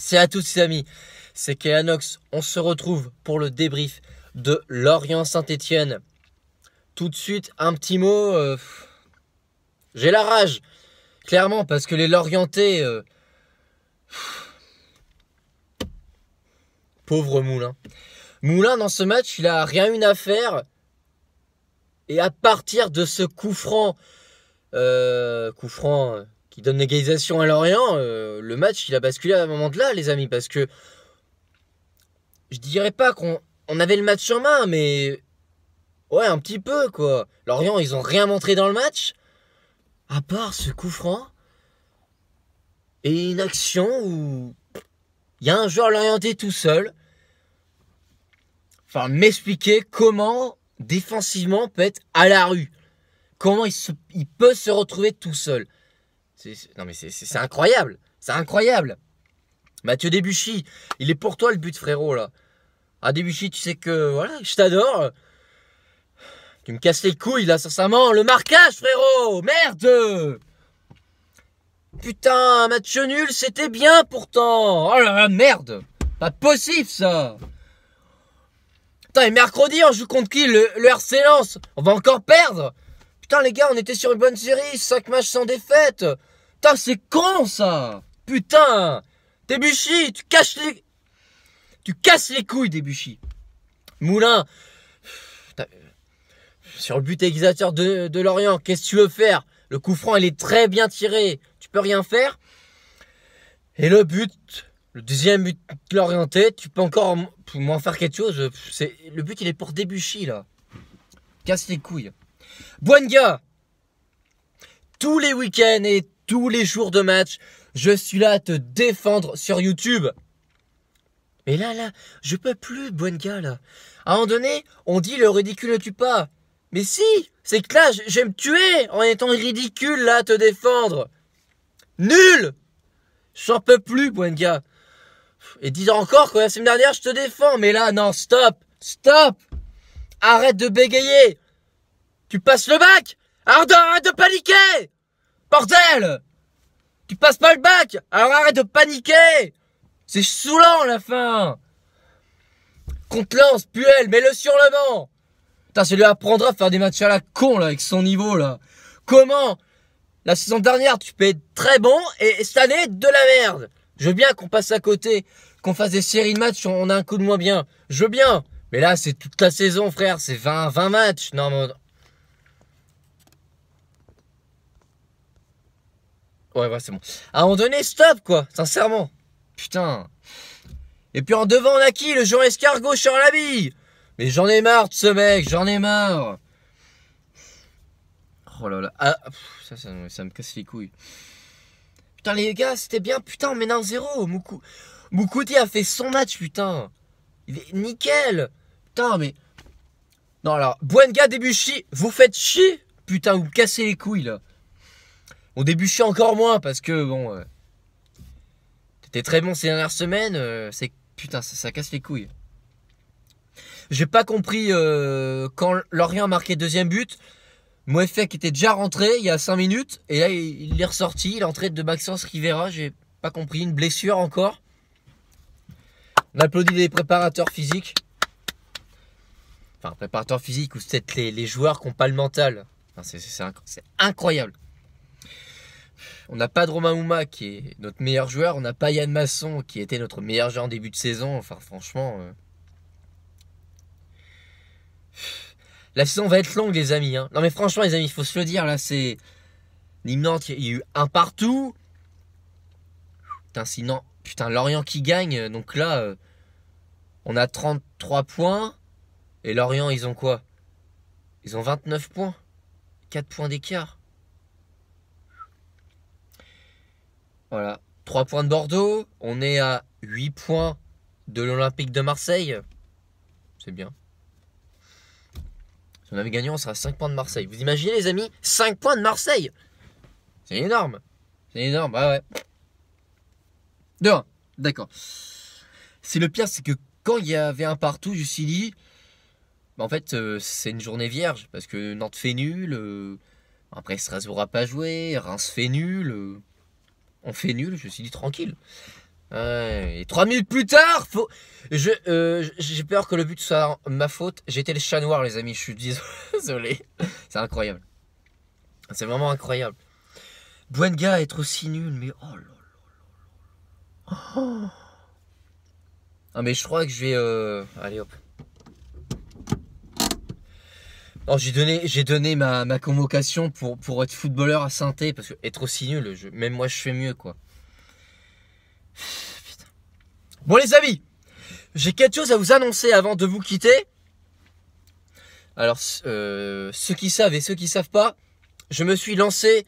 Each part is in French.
C'est à tous les amis, c'est Kéanox. On se retrouve pour le débrief de lorient saint etienne Tout de suite, un petit mot. Euh, j'ai la rage, clairement, parce que les Lorientais. Euh, pauvre Moulin. Moulin, dans ce match, il a rien eu à faire. Et à partir de ce coup franc. Euh, coup franc il donne l'égalisation à Lorient, euh, le match il a basculé à un moment de là, les amis, parce que je dirais pas qu'on avait le match en main, mais ouais, un petit peu quoi. Lorient, ils ont rien montré dans le match, à part ce coup franc et une action où il y a un joueur l'orienté tout seul. Enfin, m'expliquer comment défensivement peut être à la rue. Comment il peut se retrouver tout seul. Non mais c'est incroyable. C'est incroyable. Mathieu Debuchy, il est pour toi le but, frérot, là. Ah, Debuchy, tu sais que, voilà, je t'adore. Tu me casses les couilles, là, sincèrement. Le marquage, frérot Merde Putain, match nul, c'était bien, pourtant. Oh la merde Pas possible, ça Putain, et mercredi, on joue contre qui le, le On va encore perdre Putain, les gars, on était sur une bonne série. 5 matchs sans défaite c'est con ça Putain Debuchy, tu caches les... Tu casses les couilles, Debuchy. Moulin, euh, sur le but aiguisateur de, Lorient, qu'est-ce que tu veux faire Le coup franc, il est très bien tiré. Tu peux rien faire. Et le but, le deuxième but de l'orienté, tu peux encore moins faire quelque chose. le but, il est pour Debuchy, là. Casse les couilles. Boanga, tous les week-ends et tous les jours de match. Je suis là à te défendre sur YouTube. Mais là, là, je peux plus, Buenga, là. À un moment donné, on dit le ridicule ne tue pas. Mais si, c'est que là, je me tuer en étant ridicule, là, à te défendre. Nul J'en peux plus, Buenga. Et dis encore que la semaine dernière, je te défends. Mais là, non, stop Stop Arrête de bégayer Tu passes le bac Arrête de paniquer Bordel Tu passes pas le bac Alors arrête de paniquer C'est saoulant la fin te lance, Puel, mets-le sur le banc Putain, ça lui apprendra à faire des matchs à la con là avec son niveau là. Comment La saison dernière, tu peux être très bon et cette année, de la merde. Je veux bien qu'on passe à côté, qu'on fasse des séries de matchs, on a un coup de moins bien. Je veux bien. Mais là, c'est toute la saison, frère. C'est 20, 20 matchs. Non, mais Ouais, ouais, c'est bon. À un moment donné, stop, quoi, sincèrement. Putain. Et puis en devant, on a qui Le Jean Escargot sur la bille. Mais j'en ai marre de ce mec, j'en ai marre. Oh là là. Ah, ça, ça, me casse les couilles. Putain, les gars, c'était bien. Putain, on met 1 zéro. Moukou... a fait son match, putain. Il est nickel. Putain, mais. Non, alors, Buenga Debuchy, vous faites chier Putain, vous cassez les couilles, là. On débuchait encore moins parce que, bon. Euh, t'étais très bon ces dernières semaines. Euh, c'est Putain, ça, casse les couilles. J'ai pas compris euh, quand Lorient a marqué deuxième but. qui était déjà rentré il y a 5 minutes. Et là, il est ressorti. il L'entrée de Maxence Rivera, j'ai pas compris. Une blessure encore. On applaudit les préparateurs physiques. Enfin, préparateurs physiques ou peut-être les, joueurs qui n'ont pas le mental. c'est incroyable. On n'a pas Romain qui est notre meilleur joueur, on n'a pas Yann Masson qui était notre meilleur joueur en début de saison. Enfin, franchement. Euh, la saison va être longue, les amis. Hein. Non, mais franchement, les amis, il faut se le dire, là, c'est. nîmes il y a eu un partout. Putain, sinon. Putain, Lorient qui gagne. Donc là, euh, on a 33 points. Et Lorient, ils ont quoi Ils ont 29 points. 4 points d'écart. Voilà. 3 points de Bordeaux. On est à 8 points de l'Olympique de Marseille. C'est bien. Si on avait gagné, on serait à 5 points de Marseille. Vous imaginez, les amis 5 points de Marseille C'est énorme. C'est énorme, Ouais ouais. 2 d'accord. C'est le pire, c'est que quand il y avait un partout, je me suis dit, en fait, euh, c'est une journée vierge, parce que Nantes fait nul, euh, après Strasbourg a pas joué, Reims fait nul. Euh, on fait nul. Je suis dit tranquille. et trois minutes plus tard, faut... Euh, je j'ai peur que le but soit ma faute. J'étais le chat noir, les amis. Je suis désolé. C'est incroyable. C'est vraiment incroyable. Buenga être aussi nul, mais oh là là Ah mais je crois que je vais euh... allez hop j'ai donné, j'ai donné ma, convocation pour, pour être footballeur à saint parce que être aussi nul, même moi je fais mieux quoi. Bon les amis, j'ai quelque chose à vous annoncer avant de vous quitter. Alors euh, ceux qui savent et ceux qui savent pas, je me suis lancé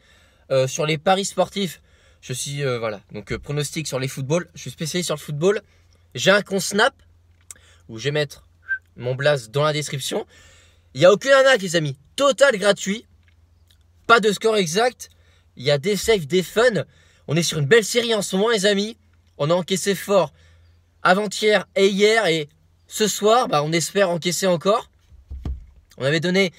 euh, sur les paris sportifs. Je suis euh, voilà donc pronostic sur les footballs. Je suis spécialiste sur le football. J'ai un con Snap où je vais mettre mon blast dans la description. Il n'y a aucune arnaque, les amis. Total gratuit. Pas de score exact. Il y a des saves, des fun. On est sur une belle série en ce moment, les amis. On a encaissé fort avant-hier et hier. Et ce soir, bah, on espère encaisser encore. On avait donné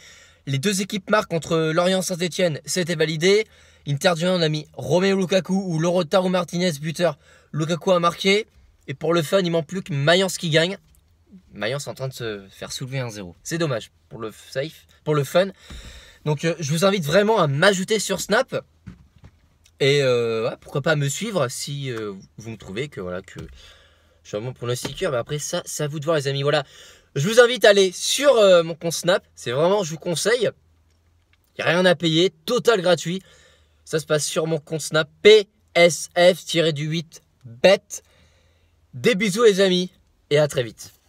les deux équipes marques contre Lorient Saint-Etienne. C'était validé. Inter on a mis Roméo Lukaku ou Lorotaro Martinez, buteur. Lukaku a marqué. Et pour le fun, il manque plus que Mayence qui gagne. Mayence en train de se faire soulever un 0 C'est dommage pour le safe, pour le fun. Donc euh, je vous invite vraiment à m'ajouter sur Snap. Et euh, pourquoi pas me suivre si euh, vous me trouvez que voilà que je suis un bon Mais après ça, c'est à vous de voir les amis. Voilà. Je vous invite à aller sur mon compte Snap. C'est vraiment, je vous conseille. Il n'y a rien à payer, total gratuit. Ça se passe sur mon compte Snap psf 8 bet. Des bisous les amis et à très vite.